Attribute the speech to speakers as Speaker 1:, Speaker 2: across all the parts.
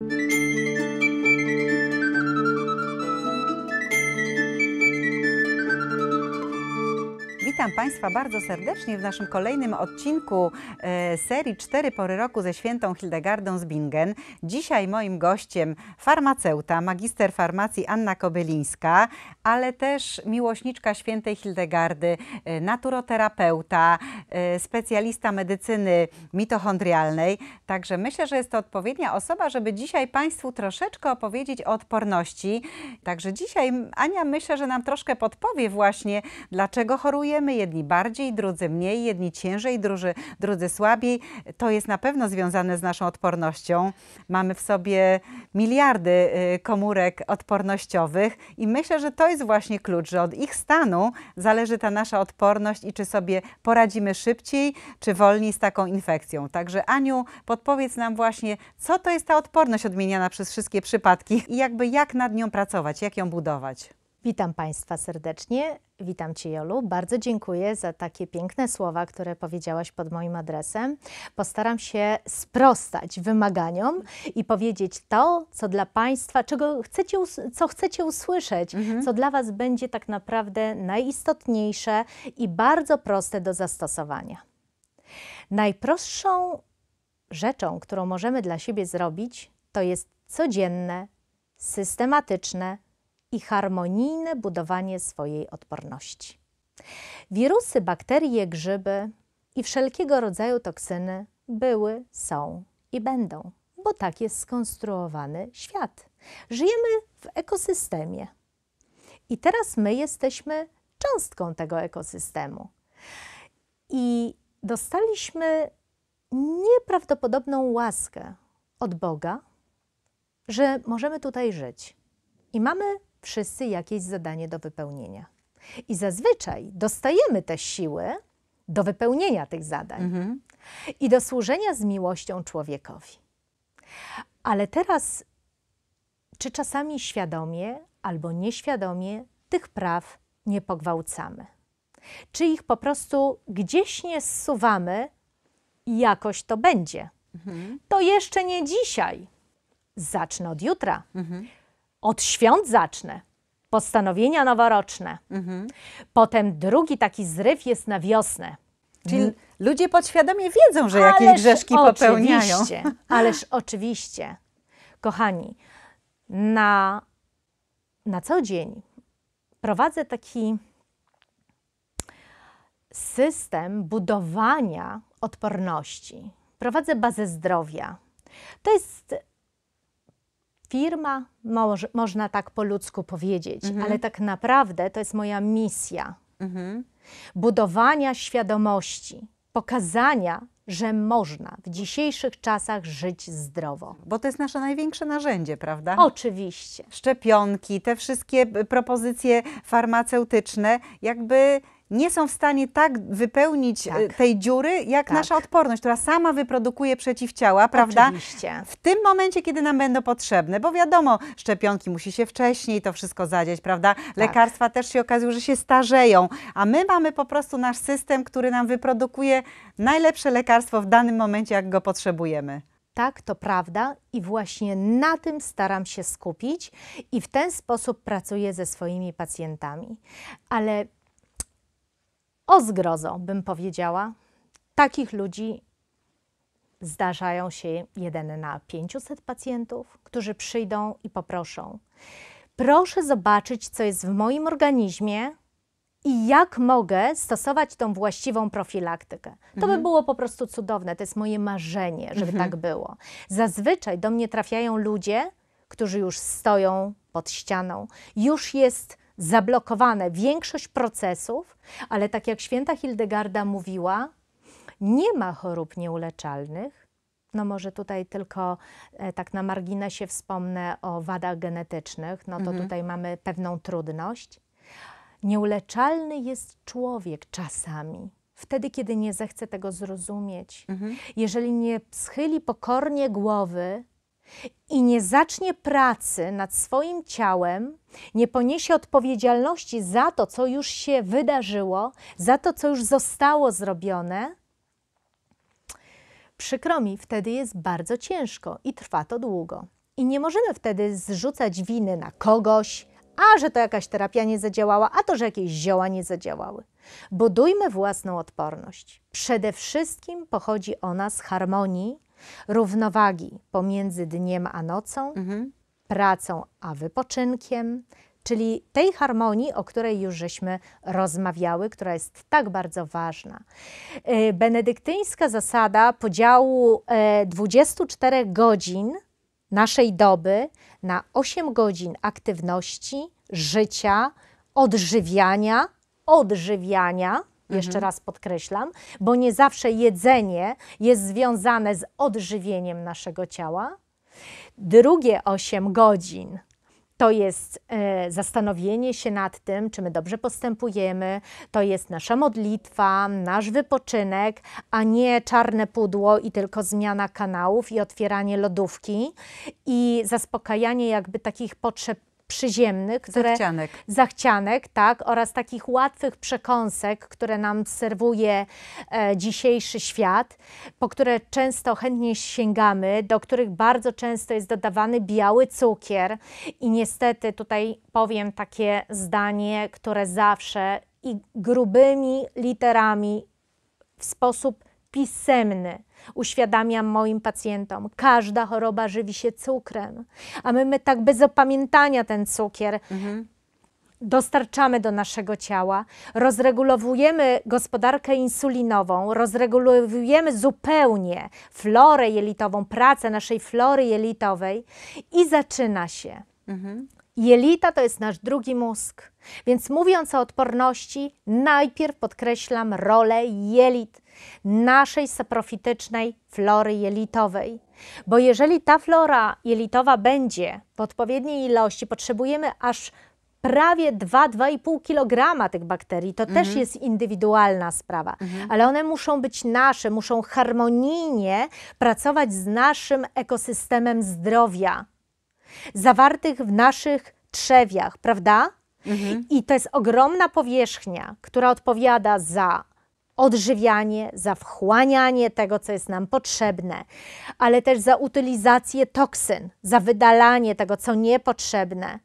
Speaker 1: Thank you Witam Państwa bardzo serdecznie w naszym kolejnym odcinku e, serii Cztery pory roku ze świętą Hildegardą z Bingen. Dzisiaj moim gościem farmaceuta, magister farmacji Anna Kobylińska, ale też miłośniczka świętej Hildegardy, e, naturoterapeuta, e, specjalista medycyny mitochondrialnej. Także myślę, że jest to odpowiednia osoba, żeby dzisiaj Państwu troszeczkę opowiedzieć o odporności. Także dzisiaj Ania myślę, że nam troszkę podpowie właśnie, dlaczego chorujemy, jedni bardziej, drudzy mniej, jedni ciężej, drudzy, drudzy słabiej. To jest na pewno związane z naszą odpornością. Mamy w sobie miliardy y, komórek odpornościowych i myślę, że to jest właśnie klucz, że od ich stanu zależy ta nasza odporność i czy sobie poradzimy szybciej, czy wolniej z taką infekcją. Także Aniu, podpowiedz nam właśnie, co to jest ta odporność odmieniana przez wszystkie przypadki i jakby jak nad nią pracować, jak ją budować.
Speaker 2: Witam Państwa serdecznie. Witam Cię, Jolu. Bardzo dziękuję za takie piękne słowa, które powiedziałaś pod moim adresem. Postaram się sprostać wymaganiom i powiedzieć to, co dla Państwa, czego chcecie, co chcecie usłyszeć, mhm. co dla Was będzie tak naprawdę najistotniejsze i bardzo proste do zastosowania. Najprostszą rzeczą, którą możemy dla siebie zrobić, to jest codzienne, systematyczne i harmonijne budowanie swojej odporności. Wirusy, bakterie, grzyby i wszelkiego rodzaju toksyny były, są i będą, bo tak jest skonstruowany świat. Żyjemy w ekosystemie. I teraz my jesteśmy cząstką tego ekosystemu. I dostaliśmy nieprawdopodobną łaskę od Boga, że możemy tutaj żyć. I mamy wszyscy jakieś zadanie do wypełnienia. I zazwyczaj dostajemy te siły do wypełnienia tych zadań mhm. i do służenia z miłością człowiekowi. Ale teraz, czy czasami świadomie albo nieświadomie tych praw nie pogwałcamy? Czy ich po prostu gdzieś nie zsuwamy i jakoś to będzie? Mhm. To jeszcze nie dzisiaj. Zacznę od jutra. Mhm. Od świąt zacznę. Postanowienia noworoczne. Mhm. Potem drugi taki zryw jest na wiosnę. Czyli L ludzie podświadomie wiedzą, że jakieś grzeszki popełniają. ależ oczywiście. Kochani, na, na co dzień prowadzę taki system budowania odporności. Prowadzę bazę zdrowia. To jest firma, moż, można tak po ludzku powiedzieć, mhm. ale tak naprawdę to jest moja misja mhm. budowania świadomości, pokazania, że można w dzisiejszych czasach żyć zdrowo. Bo to jest nasze największe
Speaker 1: narzędzie, prawda? Oczywiście. Szczepionki, te wszystkie y, propozycje farmaceutyczne, jakby nie są w stanie tak wypełnić y, tak. tej dziury, jak tak. nasza odporność, która sama wyprodukuje przeciwciała, prawda? Oczywiście. W tym momencie, kiedy nam będą potrzebne, bo wiadomo, szczepionki musi się wcześniej to wszystko zadziać, prawda? Tak. Lekarstwa tak. też się okazują, że się starzeją, a my mamy po prostu nasz system, który nam wyprodukuje
Speaker 2: najlepsze lekarstwo w danym momencie, jak go potrzebujemy. Tak, to prawda, i właśnie na tym staram się skupić, i w ten sposób pracuję ze swoimi pacjentami. Ale o zgrozo, bym powiedziała. Takich ludzi zdarzają się jeden na 500 pacjentów, którzy przyjdą i poproszą. Proszę zobaczyć, co jest w moim organizmie i jak mogę stosować tą właściwą profilaktykę. To mhm. by było po prostu cudowne, to jest moje marzenie, żeby mhm. tak było. Zazwyczaj do mnie trafiają ludzie, którzy już stoją pod ścianą, już jest zablokowane większość procesów, ale tak jak święta Hildegarda mówiła, nie ma chorób nieuleczalnych, no może tutaj tylko e, tak na marginesie wspomnę o wadach genetycznych, no to mhm. tutaj mamy pewną trudność. Nieuleczalny jest człowiek czasami. Wtedy, kiedy nie zechce tego zrozumieć, mhm. jeżeli nie schyli pokornie głowy i nie zacznie pracy nad swoim ciałem, nie poniesie odpowiedzialności za to, co już się wydarzyło, za to, co już zostało zrobione, przykro mi, wtedy jest bardzo ciężko i trwa to długo. I nie możemy wtedy zrzucać winy na kogoś, a że to jakaś terapia nie zadziałała, a to, że jakieś zioła nie zadziałały. Budujmy własną odporność. Przede wszystkim pochodzi ona z harmonii równowagi pomiędzy dniem a nocą, mhm. pracą a wypoczynkiem, czyli tej harmonii, o której już żeśmy rozmawiały, która jest tak bardzo ważna. E, benedyktyńska zasada podziału 24 e, godzin naszej doby na 8 godzin aktywności, życia, odżywiania, odżywiania jeszcze mhm. raz podkreślam, bo nie zawsze jedzenie jest związane z odżywieniem naszego ciała. Drugie 8 godzin to jest e, zastanowienie się nad tym, czy my dobrze postępujemy, to jest nasza modlitwa, nasz wypoczynek, a nie czarne pudło i tylko zmiana kanałów i otwieranie lodówki i zaspokajanie jakby takich potrzeb przyziemnych, które, zachcianek. zachcianek, tak, oraz takich łatwych przekąsek, które nam serwuje e, dzisiejszy świat, po które często chętnie sięgamy, do których bardzo często jest dodawany biały cukier i niestety tutaj powiem takie zdanie, które zawsze i grubymi literami w sposób pisemny uświadamiam moim pacjentom. Każda choroba żywi się cukrem, a my, my tak bez opamiętania ten cukier. Mhm dostarczamy do naszego ciała, rozregulowujemy gospodarkę insulinową, rozregulowujemy zupełnie florę jelitową, pracę naszej flory jelitowej i zaczyna się. Mhm. Jelita to jest nasz drugi mózg. Więc mówiąc o odporności, najpierw podkreślam rolę jelit, naszej saprofitycznej flory jelitowej. Bo jeżeli ta flora jelitowa będzie w odpowiedniej ilości, potrzebujemy aż prawie 2-2,5 kg tych bakterii. To mhm. też jest indywidualna sprawa, mhm. ale one muszą być nasze, muszą harmonijnie pracować z naszym ekosystemem zdrowia zawartych w naszych trzewiach, prawda? Mhm. I to jest ogromna powierzchnia, która odpowiada za odżywianie, za wchłanianie tego, co jest nam potrzebne, ale też za utylizację toksyn, za wydalanie tego, co niepotrzebne.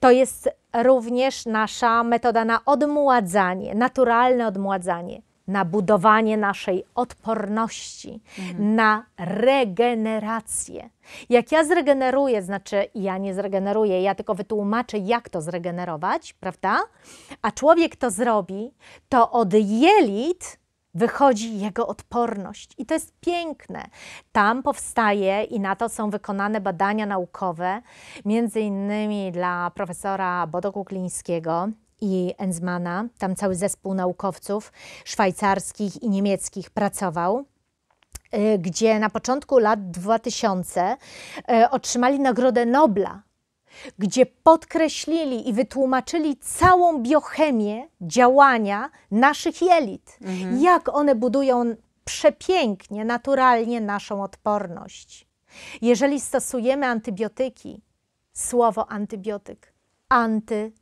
Speaker 2: To jest również nasza metoda na odmładzanie, naturalne odmładzanie na budowanie naszej odporności, mhm. na regenerację. Jak ja zregeneruję, znaczy ja nie zregeneruję, ja tylko wytłumaczę, jak to zregenerować, prawda? A człowiek to zrobi, to od jelit wychodzi jego odporność. I to jest piękne. Tam powstaje i na to są wykonane badania naukowe, między innymi dla profesora Bodoku Klińskiego, i Enzmana. Tam cały zespół naukowców szwajcarskich i niemieckich pracował y, gdzie na początku lat 2000 y, otrzymali Nagrodę Nobla, gdzie podkreślili i wytłumaczyli całą biochemię działania naszych jelit, mhm. jak one budują przepięknie, naturalnie naszą odporność. Jeżeli stosujemy antybiotyki, słowo antybiotyk, antybiotyk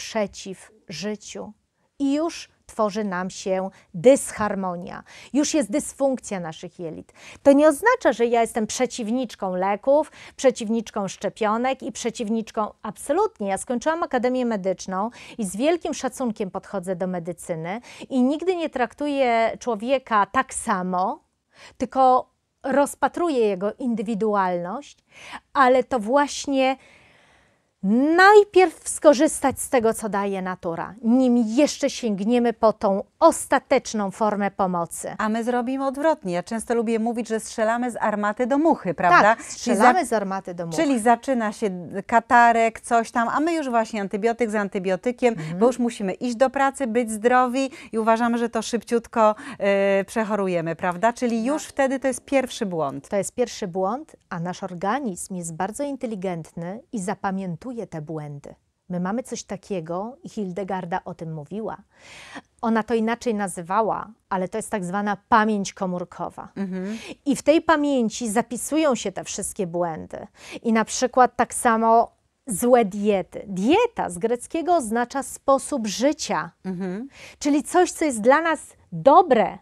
Speaker 2: przeciw życiu. I już tworzy nam się dysharmonia, już jest dysfunkcja naszych jelit. To nie oznacza, że ja jestem przeciwniczką leków, przeciwniczką szczepionek i przeciwniczką. Absolutnie. Ja skończyłam Akademię Medyczną i z wielkim szacunkiem podchodzę do medycyny i nigdy nie traktuję człowieka tak samo, tylko rozpatruję jego indywidualność, ale to właśnie najpierw skorzystać z tego, co daje natura, nim jeszcze sięgniemy po tą ostateczną formę pomocy. A my
Speaker 1: zrobimy odwrotnie. Ja często lubię mówić, że strzelamy z armaty do muchy, tak, prawda? Tak, strzelamy z
Speaker 2: armaty do muchy.
Speaker 1: Czyli zaczyna się katarek, coś tam, a my już właśnie antybiotyk z antybiotykiem, mhm. bo już musimy iść do pracy, być zdrowi i uważamy, że to szybciutko yy, przechorujemy,
Speaker 2: prawda? Czyli tak. już tak. wtedy to jest pierwszy błąd. To jest pierwszy błąd, a nasz organizm jest bardzo inteligentny i zapamiętuje te błędy. My mamy coś takiego i Hildegarda o tym mówiła. Ona to inaczej nazywała, ale to jest tak zwana pamięć komórkowa. Mhm. I w tej pamięci zapisują się te wszystkie błędy. I na przykład tak samo złe diety. Dieta z greckiego oznacza sposób życia, mhm. czyli coś, co jest dla nas dobre,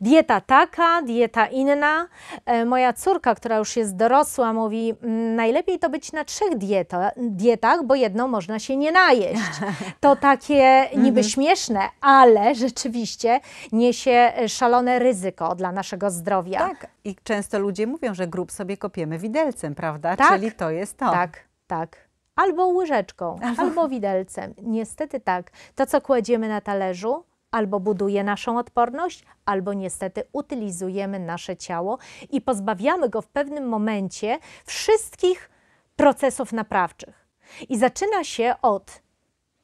Speaker 2: Dieta taka, dieta inna. E, moja córka, która już jest dorosła, mówi: mm, Najlepiej to być na trzech dieto dietach, bo jedną można się nie najeść. To takie niby mhm. śmieszne, ale rzeczywiście niesie e, szalone ryzyko dla naszego zdrowia. Tak,
Speaker 1: i często ludzie mówią, że grób sobie kopiemy widelcem, prawda? Tak, Czyli to jest to. Tak, tak
Speaker 2: albo łyżeczką, albo... albo widelcem. Niestety tak. To, co kładziemy na talerzu, albo buduje naszą odporność, albo niestety utylizujemy nasze ciało i pozbawiamy go w pewnym momencie wszystkich procesów naprawczych. I zaczyna się od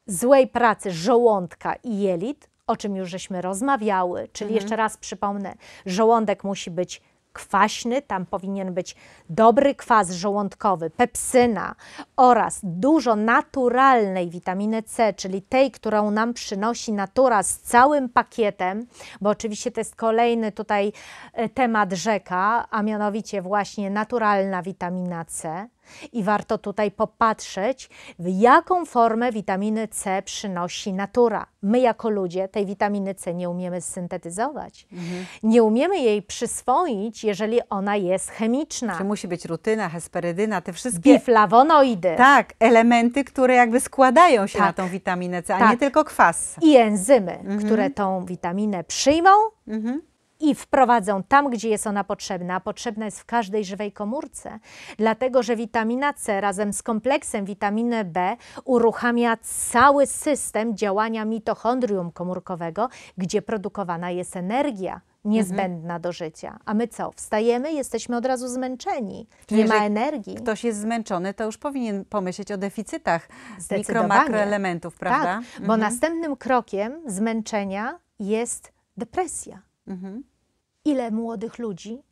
Speaker 2: złej pracy żołądka i jelit, o czym już żeśmy rozmawiały, czyli mhm. jeszcze raz przypomnę, żołądek musi być kwaśny, tam powinien być dobry kwas żołądkowy, pepsyna oraz dużo naturalnej witaminy C, czyli tej, którą nam przynosi natura z całym pakietem, bo oczywiście to jest kolejny tutaj e, temat rzeka, a mianowicie właśnie naturalna witamina C i warto tutaj popatrzeć, w jaką formę witaminy C przynosi natura. My, jako ludzie, tej witaminy C nie umiemy syntetyzować. Mhm. Nie umiemy jej przyswoić, jeżeli ona jest chemiczna. Czy musi być rutyna, hesperydyna,
Speaker 1: te wszystkie. Biflawonoidy. Tak, elementy, które jakby składają się tak. na tą witaminę C, a tak. nie tylko kwas.
Speaker 2: I enzymy, mhm. które tą witaminę przyjmą. Mhm i wprowadzą tam, gdzie jest ona potrzebna, a potrzebna jest w każdej żywej komórce, dlatego że witamina C razem z kompleksem witaminy B uruchamia cały system działania mitochondrium komórkowego, gdzie produkowana jest energia niezbędna mhm. do życia. A my co? Wstajemy, jesteśmy od razu zmęczeni, Czyli nie ma energii.
Speaker 1: Ktoś jest zmęczony, to już powinien pomyśleć o deficytach mikro, makroelementów, tak, prawda? Tak, mhm. bo
Speaker 2: następnym krokiem zmęczenia jest depresja. Mhm. Ile młodych ludzi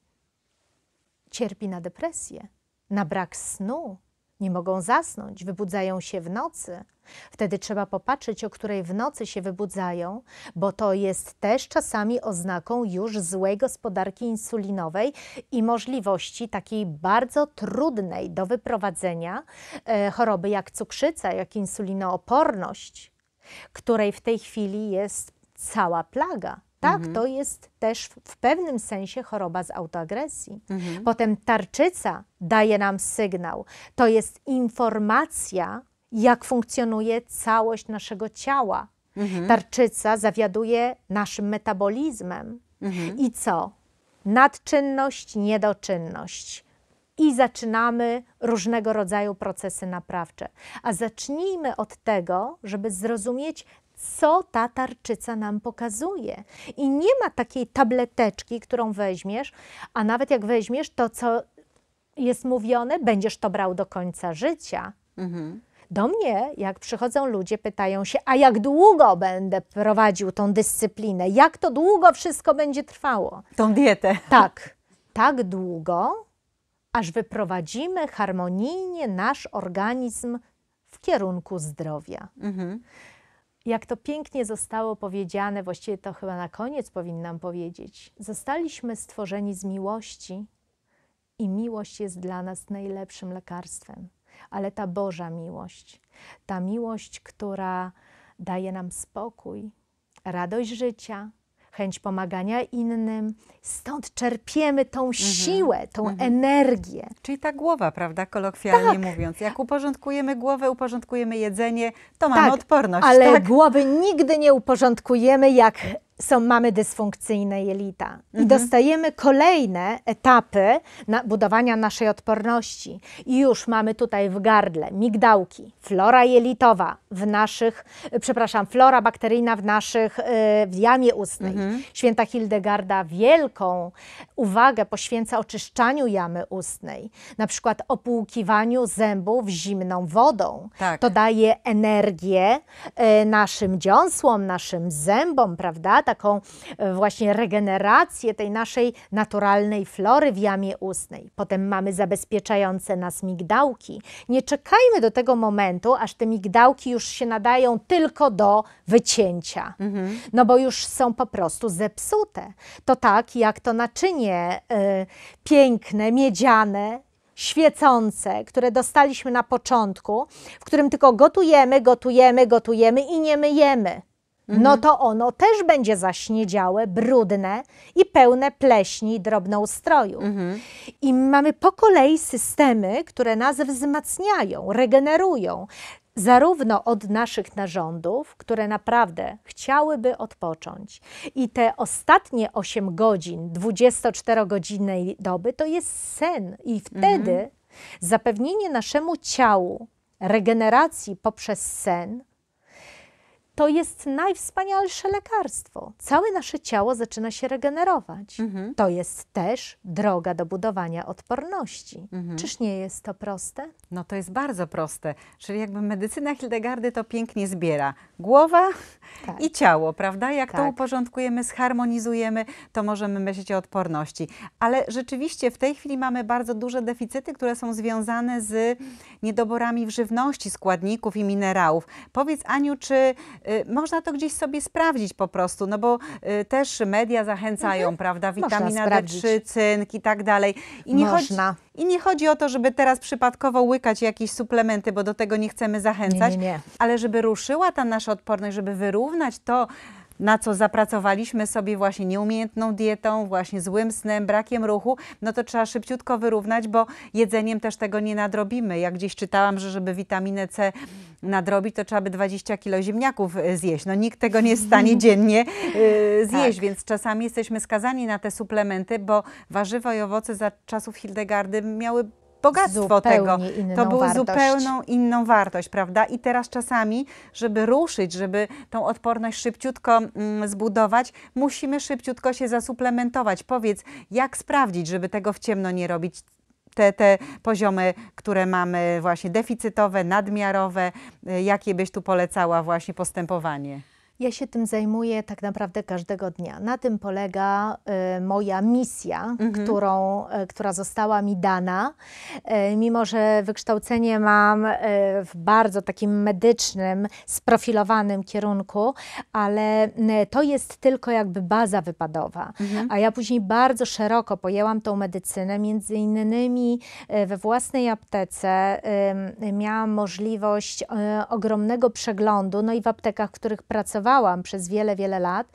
Speaker 2: cierpi na depresję, na brak snu, nie mogą zasnąć, wybudzają się w nocy. Wtedy trzeba popatrzeć, o której w nocy się wybudzają, bo to jest też czasami oznaką już złej gospodarki insulinowej i możliwości takiej bardzo trudnej do wyprowadzenia e, choroby jak cukrzyca, jak insulinooporność, której w tej chwili jest cała plaga. Tak, mhm. to jest też w pewnym sensie choroba z autoagresji. Mhm. Potem tarczyca daje nam sygnał. To jest informacja, jak funkcjonuje całość naszego ciała. Mhm. Tarczyca zawiaduje naszym metabolizmem. Mhm. I co? Nadczynność, niedoczynność. I zaczynamy różnego rodzaju procesy naprawcze. A zacznijmy od tego, żeby zrozumieć, co ta tarczyca nam pokazuje. I nie ma takiej tableteczki, którą weźmiesz, a nawet jak weźmiesz to, co jest mówione, będziesz to brał do końca życia. Mhm. Do mnie, jak przychodzą ludzie, pytają się, a jak długo będę prowadził tą dyscyplinę? Jak to długo wszystko będzie trwało? Tą dietę. Tak, tak długo, aż wyprowadzimy harmonijnie nasz organizm w kierunku zdrowia. Mhm jak to pięknie zostało powiedziane, właściwie to chyba na koniec powinnam powiedzieć, zostaliśmy stworzeni z miłości i miłość jest dla nas najlepszym lekarstwem, ale ta Boża miłość, ta miłość, która daje nam spokój, radość życia, chęć pomagania innym. Stąd czerpiemy tą mhm. siłę, tą mhm. energię. Czyli ta głowa, prawda,
Speaker 1: kolokwialnie tak. mówiąc. Jak uporządkujemy głowę, uporządkujemy jedzenie, to mamy tak, odporność. Ale tak?
Speaker 2: głowy nigdy nie uporządkujemy, jak są, mamy dysfunkcyjne jelita mhm. i dostajemy kolejne etapy na budowania naszej odporności. I już mamy tutaj w gardle migdałki, flora jelitowa w naszych, y, przepraszam, flora bakteryjna w naszych, y, w jamie ustnej. Mhm. Święta Hildegarda wielką uwagę poświęca oczyszczaniu jamy ustnej, na przykład opłukiwaniu zębów zimną wodą. Tak. To daje energię y, naszym dziąsłom, naszym zębom, prawda? taką e, właśnie regenerację tej naszej naturalnej flory w jamie ustnej. Potem mamy zabezpieczające nas migdałki. Nie czekajmy do tego momentu, aż te migdałki już się nadają tylko do wycięcia, mhm. no bo już są po prostu zepsute. To tak jak to naczynie y, piękne, miedziane, świecące, które dostaliśmy na początku, w którym tylko gotujemy, gotujemy, gotujemy i nie myjemy no mhm. to ono też będzie zaśniedziałe, brudne i pełne pleśni i drobnoustroju. Mhm. I mamy po kolei systemy, które nas wzmacniają, regenerują. Zarówno od naszych narządów, które naprawdę chciałyby odpocząć. I te ostatnie 8 godzin 24-godzinnej doby to jest sen. I wtedy mhm. zapewnienie naszemu ciału regeneracji poprzez sen to jest najwspanialsze lekarstwo. Całe nasze ciało zaczyna się regenerować. Mhm. To jest też droga do budowania odporności. Mhm. Czyż nie jest to proste?
Speaker 1: No to jest bardzo proste. Czyli jakby medycyna Hildegardy to pięknie zbiera. Głowa tak. i ciało, prawda? Jak tak. to uporządkujemy, zharmonizujemy, to możemy myśleć o odporności. Ale rzeczywiście w tej chwili mamy bardzo duże deficyty, które są związane z niedoborami w żywności, składników i minerałów. Powiedz Aniu, czy Y, można to gdzieś sobie sprawdzić po prostu, no bo y, też media zachęcają, mhm. prawda, witamina D3, cynk i tak dalej. I nie Można. Chodzi, i nie chodzi o to, żeby teraz przypadkowo łykać jakieś suplementy, bo do tego nie chcemy zachęcać, nie, nie, nie. ale żeby ruszyła ta nasza odporność, żeby wyrównać to, na co zapracowaliśmy sobie właśnie nieumiejętną dietą, właśnie złym snem, brakiem ruchu, no to trzeba szybciutko wyrównać, bo jedzeniem też tego nie nadrobimy. Jak gdzieś czytałam, że żeby witaminę C nadrobić, to trzeba by 20 kilo ziemniaków e, zjeść. No nikt tego nie jest w stanie dziennie e, tak. zjeść, tak. więc czasami jesteśmy skazani na te suplementy, bo warzywa i owoce za czasów Hildegardy miały bogactwo zupełnie tego. To był wartość. zupełną inną wartość, prawda? I teraz czasami, żeby ruszyć, żeby tą odporność szybciutko mm, zbudować, musimy szybciutko się zasuplementować. Powiedz, jak sprawdzić, żeby tego w ciemno nie robić? Te, te poziomy, które mamy właśnie deficytowe, nadmiarowe, y, jakie byś tu polecała właśnie postępowanie?
Speaker 2: Ja się tym zajmuję tak naprawdę każdego dnia. Na tym polega y, moja misja, mhm. którą, y, która została mi dana. Y, mimo, że wykształcenie mam y, w bardzo takim medycznym, sprofilowanym kierunku, ale y, to jest tylko jakby baza wypadowa. Mhm. A ja później bardzo szeroko pojęłam tą medycynę, między innymi y, we własnej aptece miałam możliwość ogromnego przeglądu, no i w aptekach, w których pracowałam, przez wiele, wiele lat,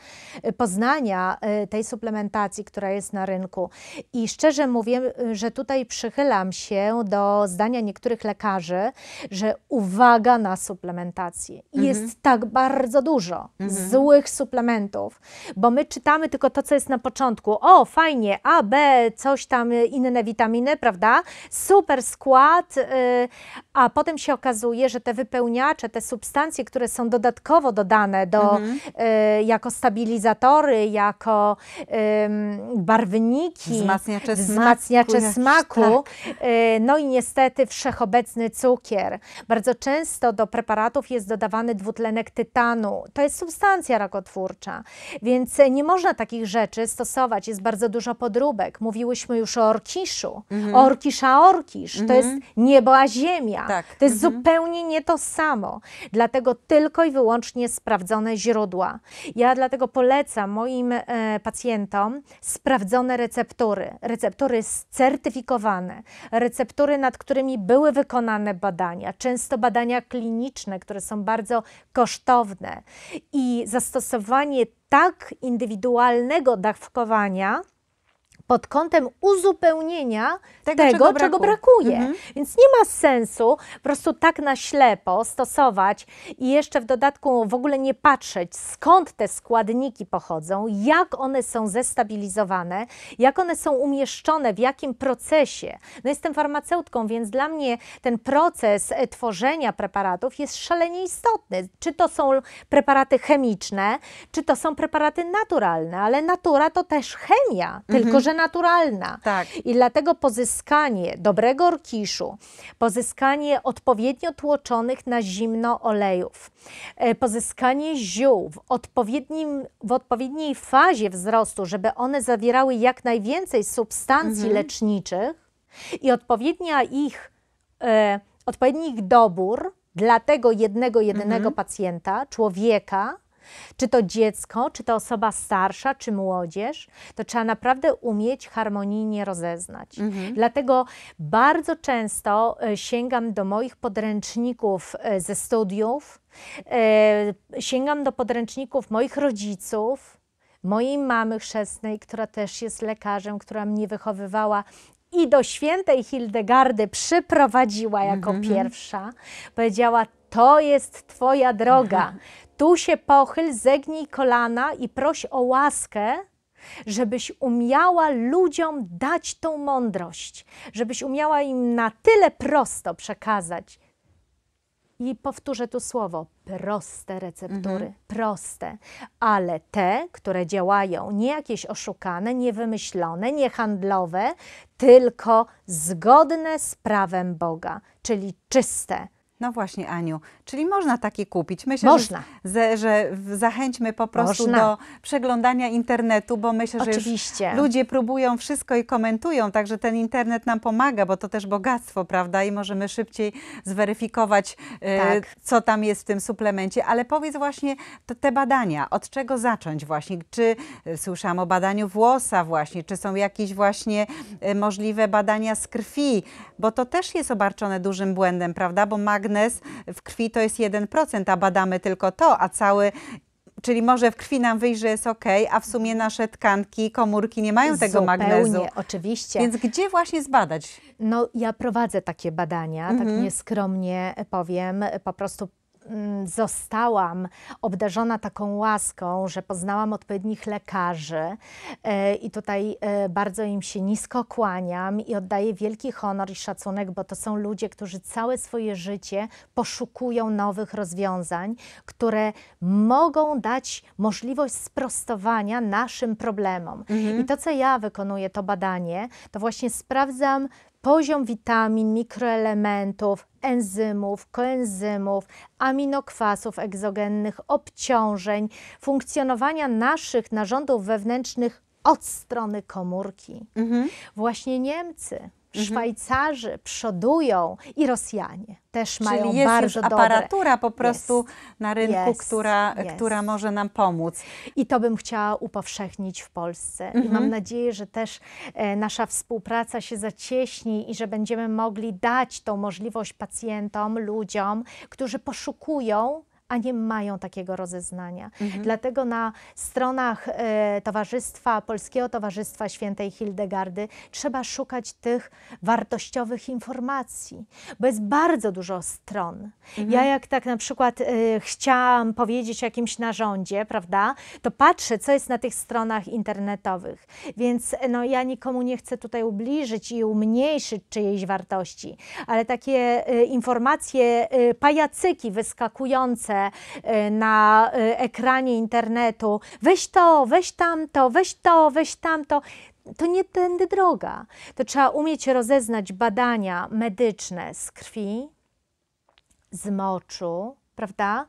Speaker 2: y, poznania y, tej suplementacji, która jest na rynku. I szczerze mówię, y, że tutaj przychylam się do zdania niektórych lekarzy, że uwaga na suplementację. Mhm. Jest mhm. tak bardzo dużo mhm. złych suplementów, bo my czytamy tylko to, co jest na początku. O, fajnie, A, B, coś tam, inne witaminy, prawda? Super skład, a potem się okazuje, że te wypełniacze, te substancje, które są dodatkowo dodane do, mhm. y, jako stabilizatory, jako y, barwniki, wzmacniacze, wzmacniacze smaku, smaku tak. y, no i niestety wszechobecny cukier. Bardzo często do preparatów jest dodawany dwutlenek tytanu. To jest substancja rakotwórcza, więc nie można takich rzeczy stosować. Jest bardzo dużo podróbek. Mówiłyśmy już o orkiszu. Mhm. Orkisz a orkisz. Mhm. To jest niebo a ziemia. Tak. To jest mhm. zupełnie nie to samo. Dlatego tylko i wyłącznie sprawdzone źródła. Ja dlatego polecam moim e, pacjentom sprawdzone receptury, receptury certyfikowane, receptury, nad którymi były wykonane badania, często badania kliniczne, które są bardzo kosztowne i zastosowanie tak indywidualnego dawkowania, pod kątem uzupełnienia tego, tego czego, czego, brakuje. Mhm. mhm. Więc nie ma sensu po prostu tak na ślepo stosować i jeszcze w dodatku w ogóle nie patrzeć, skąd te składniki pochodzą, jak one są zestabilizowane, jak one są umieszczone, w jakim procesie. No jestem farmaceutką, więc dla mnie ten proces e, tworzenia preparatów jest szalenie istotny. Czy to są preparaty chemiczne, czy to są preparaty naturalne, ale natura to też chemia, mhm. tylko że naturalna. Tak. I dlatego pozyskanie dobrego orkiszu, pozyskanie odpowiednio tłoczonych na zimno olejów, e, pozyskanie ziół w, odpowiednim, w odpowiedniej fazie wzrostu, żeby one zawierały jak najwięcej substancji mhm. leczniczych i odpowiednia ich, e, odpowiedni ich dobór dla tego jednego, jedynego mhm. pacjenta, człowieka, czy to dziecko, czy to osoba starsza, czy młodzież, to trzeba naprawdę umieć harmonijnie rozeznać. Mhm. Dlatego bardzo często e, sięgam do moich podręczników e, ze studiów, e, sięgam do podręczników moich rodziców. Mojej mamy chrzestnej, która też jest lekarzem, która mnie wychowywała i do świętej Hildegardy przyprowadziła jako mm -hmm. pierwsza. Powiedziała: To jest Twoja droga, Tu się pochyl, zegnij kolana i proś o łaskę, żebyś umiała ludziom dać tą mądrość, żebyś umiała im na tyle prosto przekazać. I powtórzę tu słowo: proste receptury, mhm. proste, ale te, które działają, nie jakieś oszukane, nie wymyślone, nie handlowe, tylko zgodne z prawem Boga, czyli czyste, no właśnie, Aniu, czyli można taki kupić. Myślę, można. Że,
Speaker 1: że zachęćmy po prostu można. do przeglądania internetu, bo myślę, że Oczywiście. ludzie próbują wszystko i komentują, także ten internet nam pomaga, bo to też bogactwo, prawda? I możemy szybciej zweryfikować, e, tak. co tam jest w tym suplemencie. Ale powiedz właśnie te badania, od czego zacząć właśnie? Czy e, słyszałam o badaniu włosa właśnie, czy są jakieś właśnie e, możliwe badania z krwi? Bo to też jest obarczone dużym błędem, prawda? Bo magnes magnes w krwi to jest 1%, a badamy tylko to, a cały Czyli może w krwi nam wyjdzie, że jest ok, a w sumie nasze tkanki, komórki nie mają tego Zupełnie, magnezu.
Speaker 2: oczywiście. Więc gdzie właśnie zbadać? No ja prowadzę takie badania, mm -hmm. tak mhm. nieskromnie powiem, po prostu Mm, zostałam obdarzona taką łaską, że poznałam odpowiednich lekarzy e, i tutaj e, bardzo im się nisko kłaniam i oddaję wielki honor i szacunek, bo to są ludzie, którzy całe swoje życie poszukują nowych rozwiązań, które mogą dać możliwość sprostowania naszym problemom. Mhm. I to, co ja wykonuję, to badanie, to właśnie sprawdzam poziom witamin, mikroelementów, enzymów, koenzymów, aminokwasów egzogennych, obciążeń, funkcjonowania naszych narządów wewnętrznych od strony komórki. Mhm. Właśnie Niemcy Mhm. Szwajcarzy mhm. przodują i Rosjanie też Czyli mają jest bardzo dobre. aparatura po prostu jest. na rynku, jest. która, jest. która może nam pomóc. I to bym chciała upowszechnić w Polsce. Mhm. I mam mhm. nadzieję, że też e, nasza współpraca się zacieśni i że będziemy mogli dać tą możliwość pacjentom, ludziom, którzy poszukują a nie mają takiego rozeznania. Mhm. Dlatego na stronach e, Towarzystwa, Polskiego Towarzystwa Świętej Hildegardy trzeba szukać tych wartościowych informacji, bo jest bardzo dużo stron. Mhm. Ja jak tak na przykład y, chciałam powiedzieć o jakimś narządzie, prawda, to patrzę, co jest na tych stronach internetowych. Więc no, ja nikomu nie chcę tutaj ubliżyć i umniejszyć czyjejś wartości, ale takie y, informacje, y, pajacyki wyskakujące E, na e, ekranie internetu, weź to, weź tamto, weź to, weź tamto. To nie tędy droga. To trzeba umieć rozeznać badania medyczne z krwi, z moczu, prawda?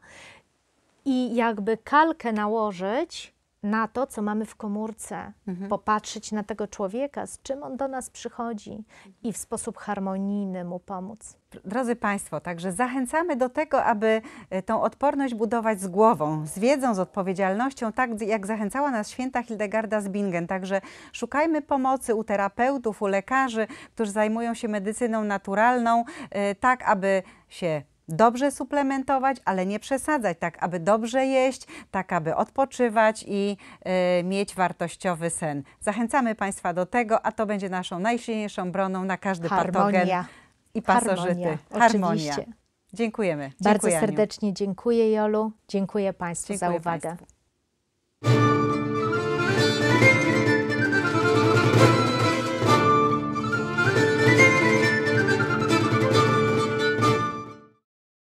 Speaker 2: I jakby kalkę nałożyć na to, co mamy w komórce, mhm. popatrzeć na tego człowieka, z czym on do nas przychodzi i w sposób harmonijny mu pomóc.
Speaker 1: Drodzy Państwo, także zachęcamy do tego, aby e, tą odporność budować z głową, z wiedzą, z odpowiedzialnością, tak jak zachęcała nas święta Hildegarda z Bingen. Także szukajmy pomocy u terapeutów, u lekarzy, którzy zajmują się medycyną naturalną, e, tak aby się dobrze suplementować, ale nie przesadzać, tak aby dobrze jeść, tak aby odpoczywać i y, mieć wartościowy sen. Zachęcamy Państwa do tego, a to będzie naszą najsilniejszą broną na każdy Harmonia. patogen
Speaker 2: i pasożyty. Harmonia. Oczywiście. Dziękujemy. Bardzo Dziękuję, serdecznie Aniu. dziękuję Jolu. Dziękuję Państwu dziękuję za uwagę. Państwu.